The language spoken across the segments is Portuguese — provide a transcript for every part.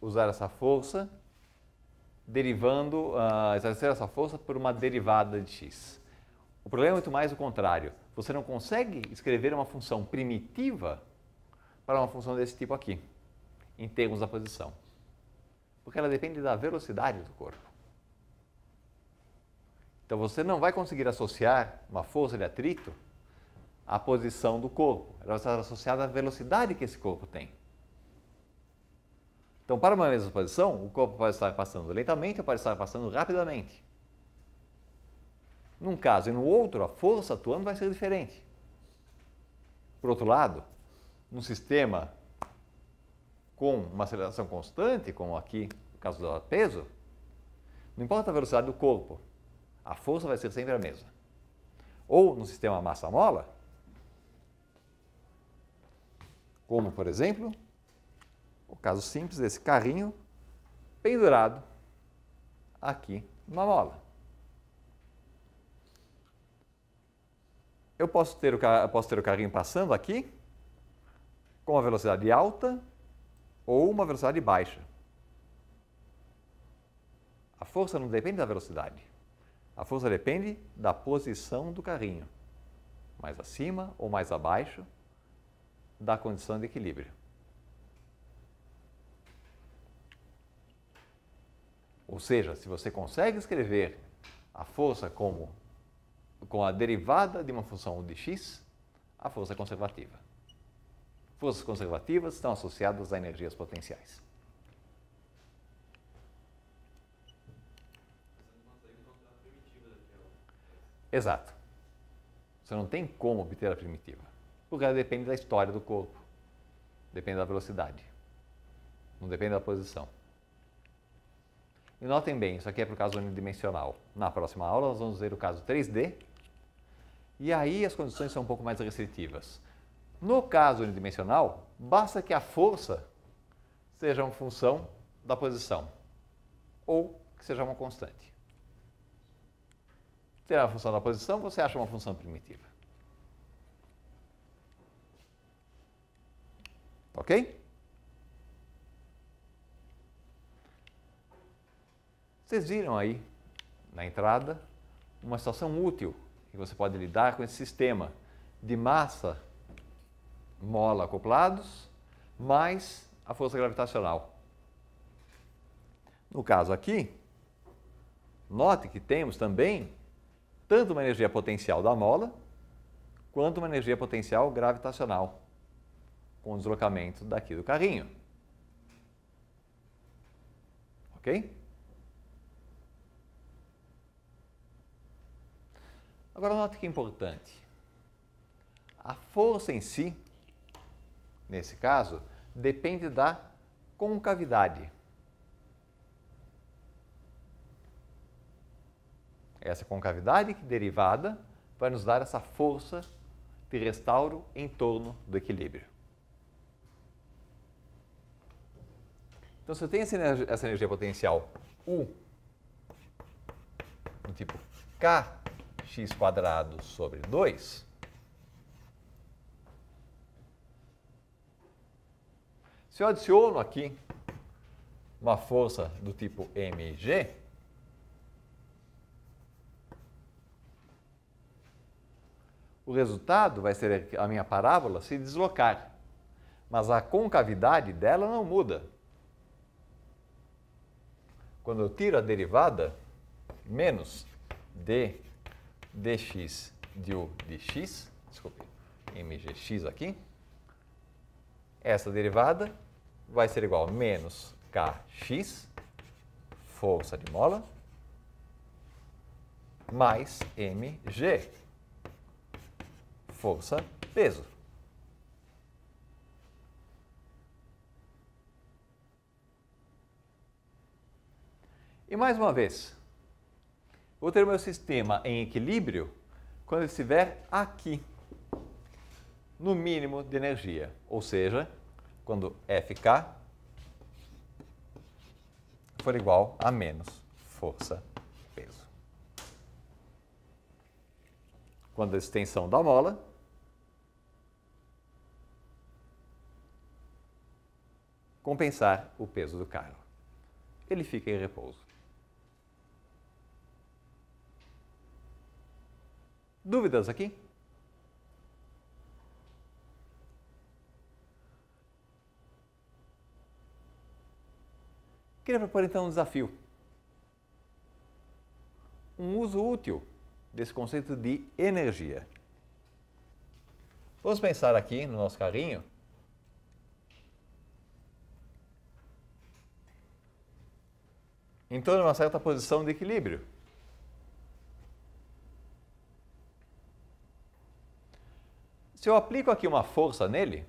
usar essa força, derivando, uh, exercer essa força por uma derivada de x. O problema é muito mais o contrário. Você não consegue escrever uma função primitiva para uma função desse tipo aqui, em termos da posição. Porque ela depende da velocidade do corpo. Então você não vai conseguir associar uma força de atrito à posição do corpo. Ela vai estar associada à velocidade que esse corpo tem. Então, para uma mesma posição, o corpo pode estar passando lentamente ou pode estar passando rapidamente. Num caso e no outro, a força atuando vai ser diferente. Por outro lado, num sistema com uma aceleração constante, como aqui no caso do peso, não importa a velocidade do corpo, a força vai ser sempre a mesma. Ou no sistema massa-mola, como por exemplo o caso simples desse carrinho pendurado aqui numa mola. Eu posso ter, o, posso ter o carrinho passando aqui com uma velocidade alta ou uma velocidade baixa. A força não depende da velocidade. A força depende da posição do carrinho, mais acima ou mais abaixo da condição de equilíbrio. Ou seja, se você consegue escrever a força como com a derivada de uma função de x, a força conservativa. Forças conservativas estão associadas a energias potenciais. Exato. Você não tem como obter a primitiva, porque ela depende da história do corpo, depende da velocidade, não depende da posição. E notem bem, isso aqui é para o caso unidimensional. Na próxima aula, nós vamos ver o caso 3D. E aí as condições são um pouco mais restritivas. No caso unidimensional, basta que a força seja uma função da posição ou que seja uma constante. Se é uma função da posição, você acha uma função primitiva. Ok? Vocês viram aí na entrada uma situação útil que você pode lidar com esse sistema de massa mola acoplados mais a força gravitacional. No caso aqui, note que temos também tanto uma energia potencial da mola quanto uma energia potencial gravitacional com o deslocamento daqui do carrinho. Ok? Agora, note que é importante. A força em si, nesse caso, depende da concavidade. Essa concavidade é derivada vai nos dar essa força de restauro em torno do equilíbrio. Então, se eu tenho essa energia potencial U, do tipo K, x quadrado sobre 2, se eu adiciono aqui uma força do tipo mg, o resultado vai ser a minha parábola se deslocar, mas a concavidade dela não muda. Quando eu tiro a derivada, menos d dx de u de x, desculpe, mgx aqui, essa derivada vai ser igual a menos kx, força de mola, mais mg, força peso. E mais uma vez, Vou ter o meu sistema em equilíbrio quando ele estiver aqui, no mínimo de energia, ou seja, quando FK for igual a menos força peso. Quando a extensão da mola compensar o peso do carro, ele fica em repouso. Dúvidas aqui? Queria propor então um desafio. Um uso útil desse conceito de energia. Vamos pensar aqui no nosso carrinho. Em torno de uma certa posição de equilíbrio. Se eu aplico aqui uma força nele,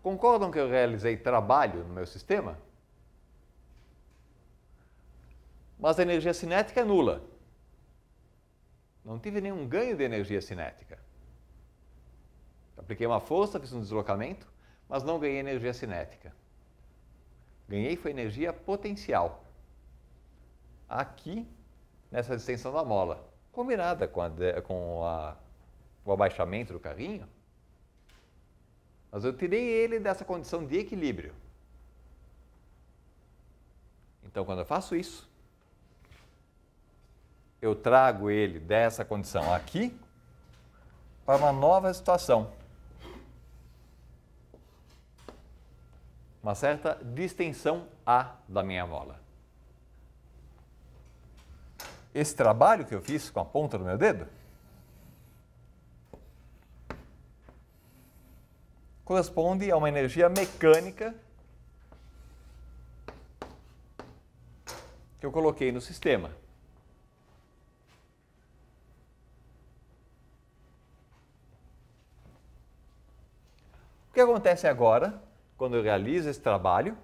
concordam que eu realizei trabalho no meu sistema? Mas a energia cinética é nula. Não tive nenhum ganho de energia cinética. Apliquei uma força, fiz um deslocamento, mas não ganhei energia cinética. Ganhei foi energia potencial. Aqui, nessa distensão da mola combinada com, a, com a, o abaixamento do carrinho, mas eu tirei ele dessa condição de equilíbrio. Então, quando eu faço isso, eu trago ele dessa condição aqui para uma nova situação. Uma certa distensão A da minha mola esse trabalho que eu fiz com a ponta do meu dedo corresponde a uma energia mecânica que eu coloquei no sistema. O que acontece agora, quando eu realizo esse trabalho?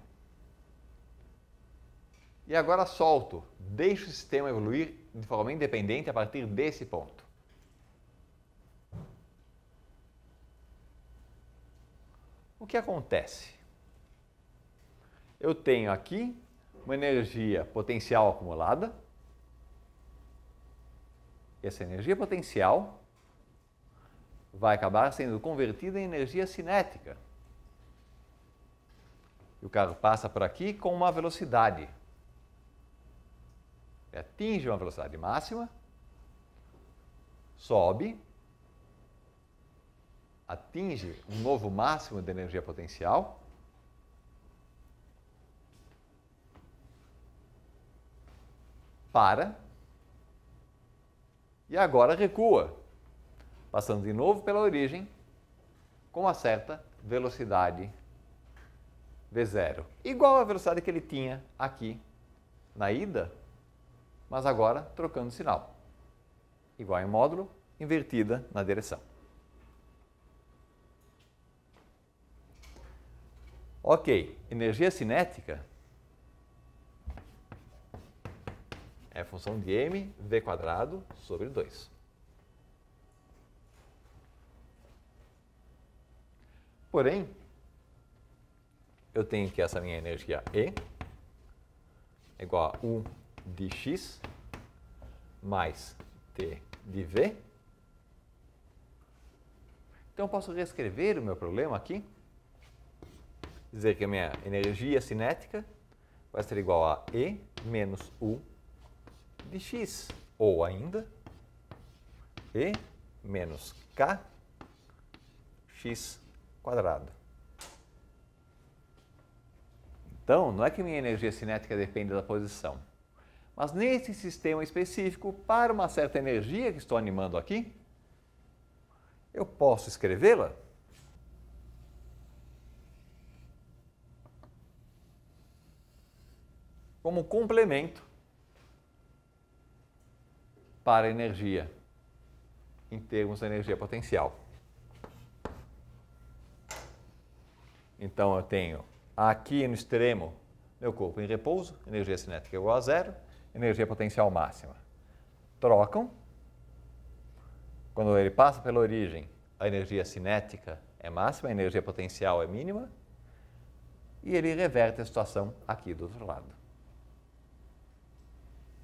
E agora solto, deixo o sistema evoluir de forma independente a partir desse ponto. O que acontece? Eu tenho aqui uma energia potencial acumulada. Essa energia potencial vai acabar sendo convertida em energia cinética. E o carro passa por aqui com uma velocidade é, atinge uma velocidade máxima, sobe, atinge um novo máximo de energia potencial. Para e agora recua, passando de novo pela origem com uma certa velocidade V0, igual à velocidade que ele tinha aqui na ida mas agora trocando sinal. Igual em módulo, invertida na direção. Ok, energia cinética é função de v quadrado sobre 2. Porém, eu tenho que essa minha energia E é igual a 1 de x mais t de v. Então, eu posso reescrever o meu problema aqui, dizer que a minha energia cinética vai ser igual a E menos U de x, ou ainda, E menos K x quadrado. Então, não é que minha energia cinética depende da posição. Mas nesse sistema específico, para uma certa energia que estou animando aqui, eu posso escrevê-la? Como complemento para a energia, em termos de energia potencial. Então eu tenho aqui no extremo meu corpo em repouso, energia cinética igual a zero, energia potencial máxima. Trocam. Quando ele passa pela origem, a energia cinética é máxima, a energia potencial é mínima. E ele reverte a situação aqui do outro lado.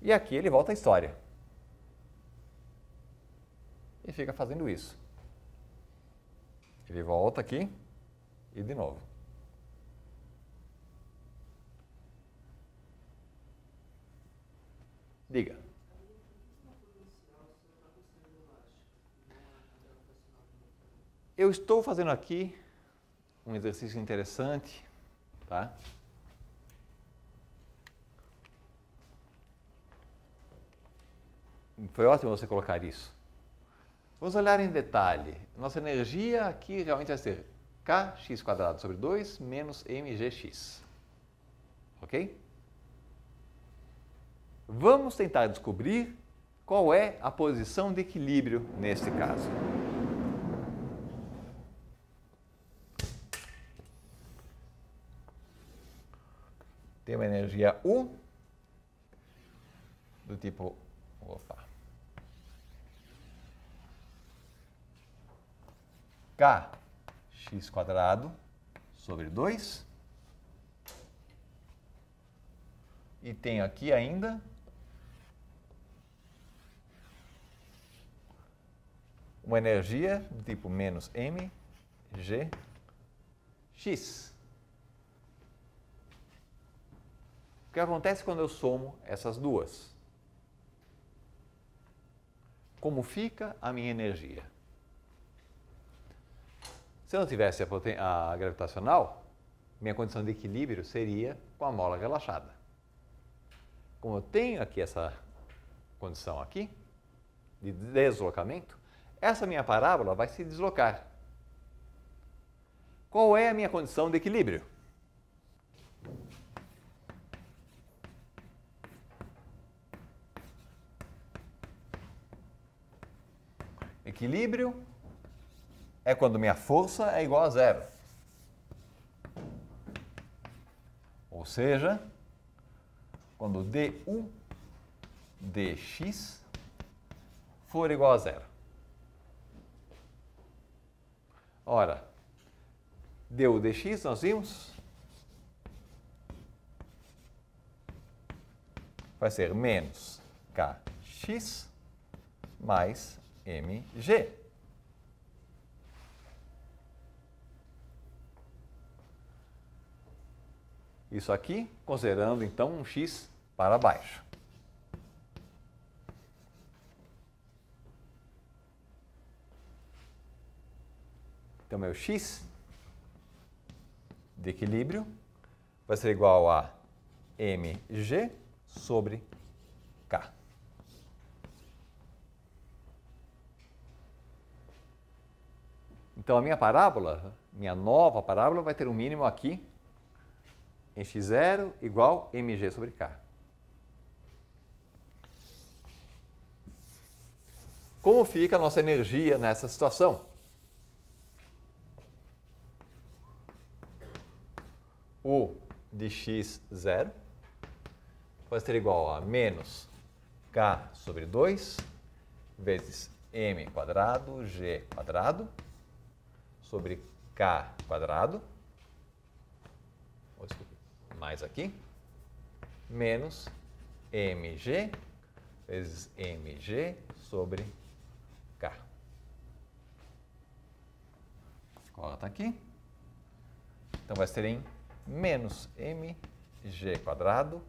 E aqui ele volta à história. E fica fazendo isso. Ele volta aqui e de novo. Diga. Eu estou fazendo aqui um exercício interessante, tá? Foi ótimo você colocar isso. Vamos olhar em detalhe. Nossa energia aqui realmente vai ser kx sobre 2 menos mgx. Ok? Vamos tentar descobrir qual é a posição de equilíbrio neste caso. Tem uma energia U do tipo. Opa. K x quadrado sobre 2. E tenho aqui ainda uma energia do tipo menos m, g, x. O que acontece quando eu somo essas duas? Como fica a minha energia? Se eu não tivesse a, a gravitacional, minha condição de equilíbrio seria com a mola relaxada. Como eu tenho aqui essa condição aqui, de deslocamento, essa minha parábola vai se deslocar. Qual é a minha condição de equilíbrio? Equilíbrio é quando minha força é igual a zero. Ou seja, quando du dx for igual a zero. Ora, deu dx, nós vimos? Vai ser menos kx mais mg. Isso aqui, considerando então um x para baixo. Então, meu x de equilíbrio vai ser igual a mg sobre k. Então, a minha parábola, minha nova parábola, vai ter um mínimo aqui em x0 igual mg sobre k. Como fica a nossa energia nessa situação? u de x zero vai ser igual a menos k sobre 2 vezes m quadrado g quadrado sobre k quadrado, mais aqui, menos mg vezes mg sobre k. Cola está aqui. Então vai ser em menos mg quadrado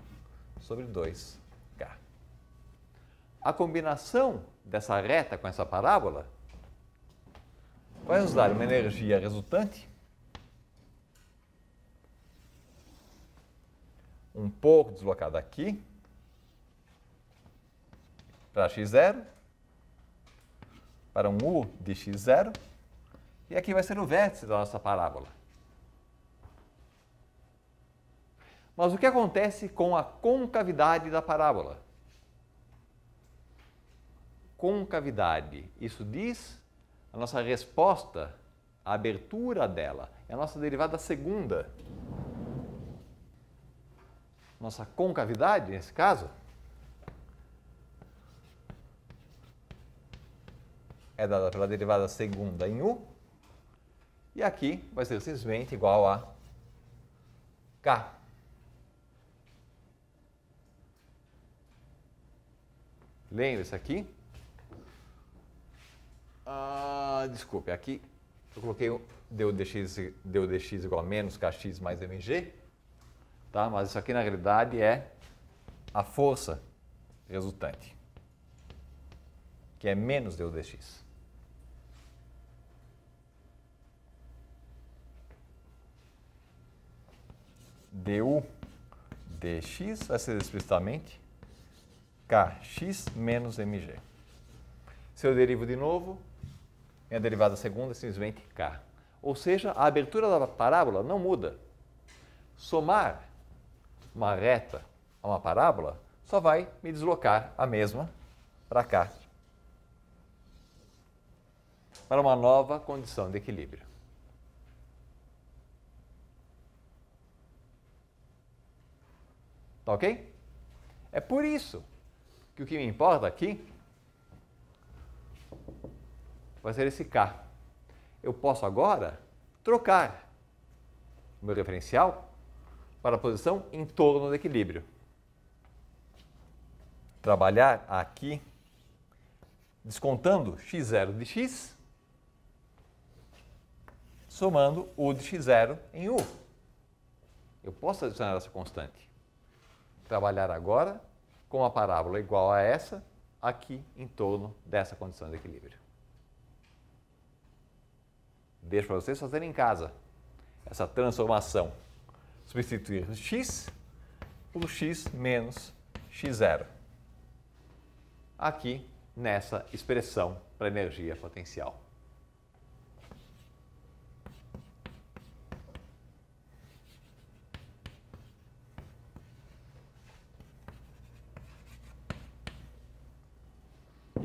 sobre 2k. A combinação dessa reta com essa parábola vai nos dar uma energia resultante um pouco deslocada aqui para x0, para um u de x0, e aqui vai ser o vértice da nossa parábola. Mas o que acontece com a concavidade da parábola? Concavidade. Isso diz a nossa resposta, a abertura dela. É a nossa derivada segunda. Nossa concavidade, nesse caso, é dada pela derivada segunda em U. E aqui vai ser simplesmente igual a K. Lembra-se aqui? Ah, desculpe, aqui eu coloquei deu dx, deu dx igual a menos kx é mais mg, tá? mas isso aqui na realidade é a força resultante, que é menos deu dx. du dx vai ser explicitamente kx menos mg. Se eu derivo de novo, minha derivada segunda é simplesmente k. Ou seja, a abertura da parábola não muda. Somar uma reta a uma parábola só vai me deslocar a mesma para cá, para uma nova condição de equilíbrio. Tá ok? É por isso que o que me importa aqui vai ser esse K. Eu posso agora trocar o meu referencial para a posição em torno do equilíbrio. Trabalhar aqui descontando x0 de x, somando u de x0 em u. Eu posso adicionar essa constante. Trabalhar agora com a parábola igual a essa, aqui em torno dessa condição de equilíbrio. Deixo para vocês fazerem em casa essa transformação. Substituir x por x menos x0. Aqui nessa expressão para energia potencial.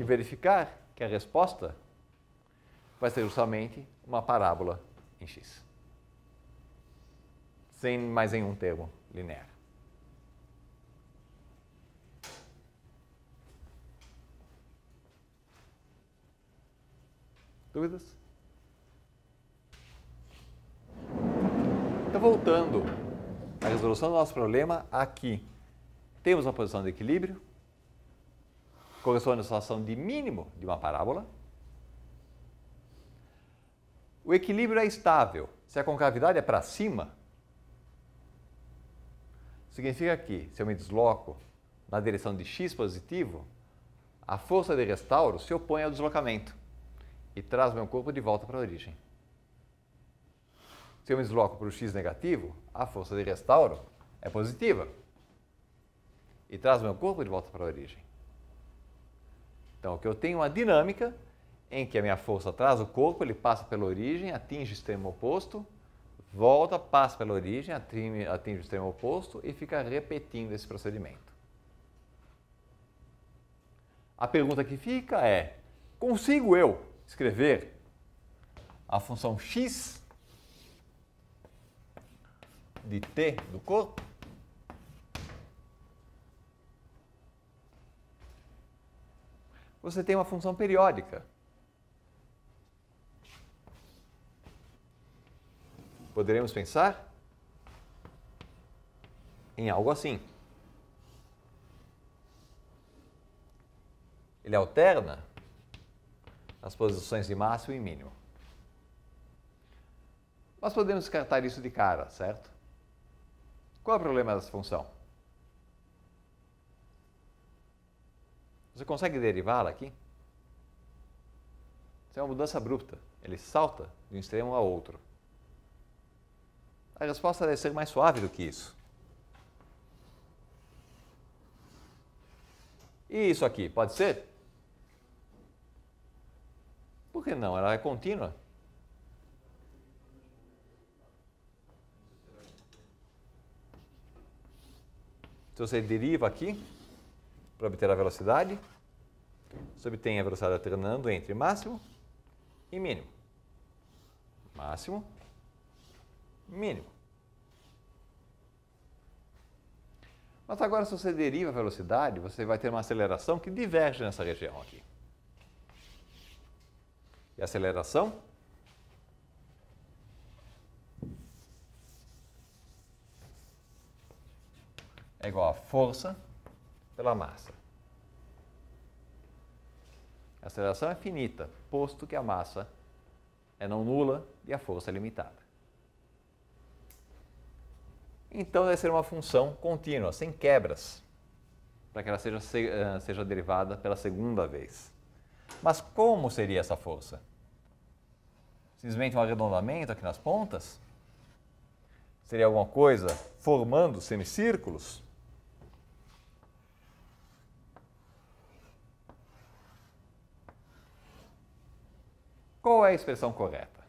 verificar que a resposta vai ser justamente uma parábola em x. Sem mais nenhum termo linear. Dúvidas? Então, voltando à resolução do nosso problema, aqui temos uma posição de equilíbrio, corresponde à situação de mínimo de uma parábola. O equilíbrio é estável. Se a concavidade é para cima, significa que, se eu me desloco na direção de x positivo, a força de restauro se opõe ao deslocamento e traz meu corpo de volta para a origem. Se eu me desloco para o x negativo, a força de restauro é positiva e traz meu corpo de volta para a origem. Então, que eu tenho uma dinâmica em que a minha força traz o corpo, ele passa pela origem, atinge o extremo oposto, volta, passa pela origem, atinge, atinge o extremo oposto e fica repetindo esse procedimento. A pergunta que fica é: consigo eu escrever a função x de t do corpo? você tem uma função periódica. Poderemos pensar em algo assim. Ele alterna as posições de máximo e mínimo. Nós podemos descartar isso de cara, certo? Qual é o problema dessa função? Você consegue derivá-la aqui? Isso é uma mudança abrupta. Ele salta de um extremo a outro. A resposta deve ser mais suave do que isso. E isso aqui, pode ser? Por que não? Ela é contínua. Se você deriva aqui, para obter a velocidade, se obtém a velocidade alternando entre máximo e mínimo. Máximo, mínimo. Mas agora, se você deriva a velocidade, você vai ter uma aceleração que diverge nessa região aqui. E a aceleração é igual a força pela massa. A aceleração é finita, posto que a massa é não nula e a força é limitada. Então deve ser uma função contínua, sem quebras, para que ela seja, eh, seja derivada pela segunda vez. Mas como seria essa força? Simplesmente um arredondamento aqui nas pontas? Seria alguma coisa formando semicírculos? Qual é a expressão correta?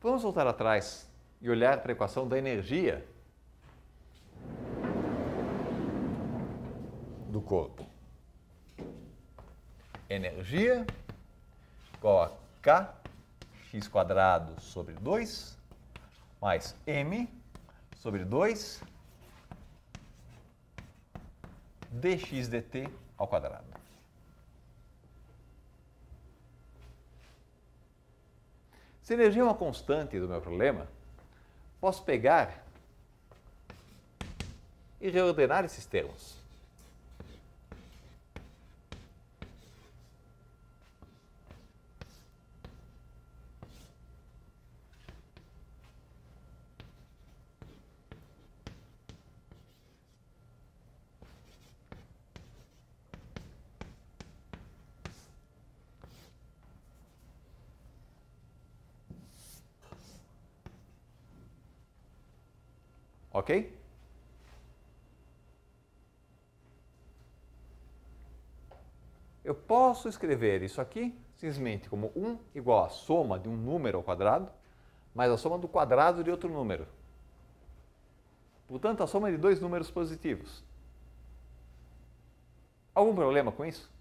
Vamos voltar atrás e olhar para a equação da energia do corpo. Energia igual a x quadrado sobre 2 mais m sobre 2 dx dt ao quadrado. Se energia é uma constante do meu problema, posso pegar e reordenar esses termos. ok? Eu posso escrever isso aqui simplesmente como 1 igual à soma de um número ao quadrado, mais a soma do quadrado de outro número. Portanto, a soma de dois números positivos. Algum problema com isso?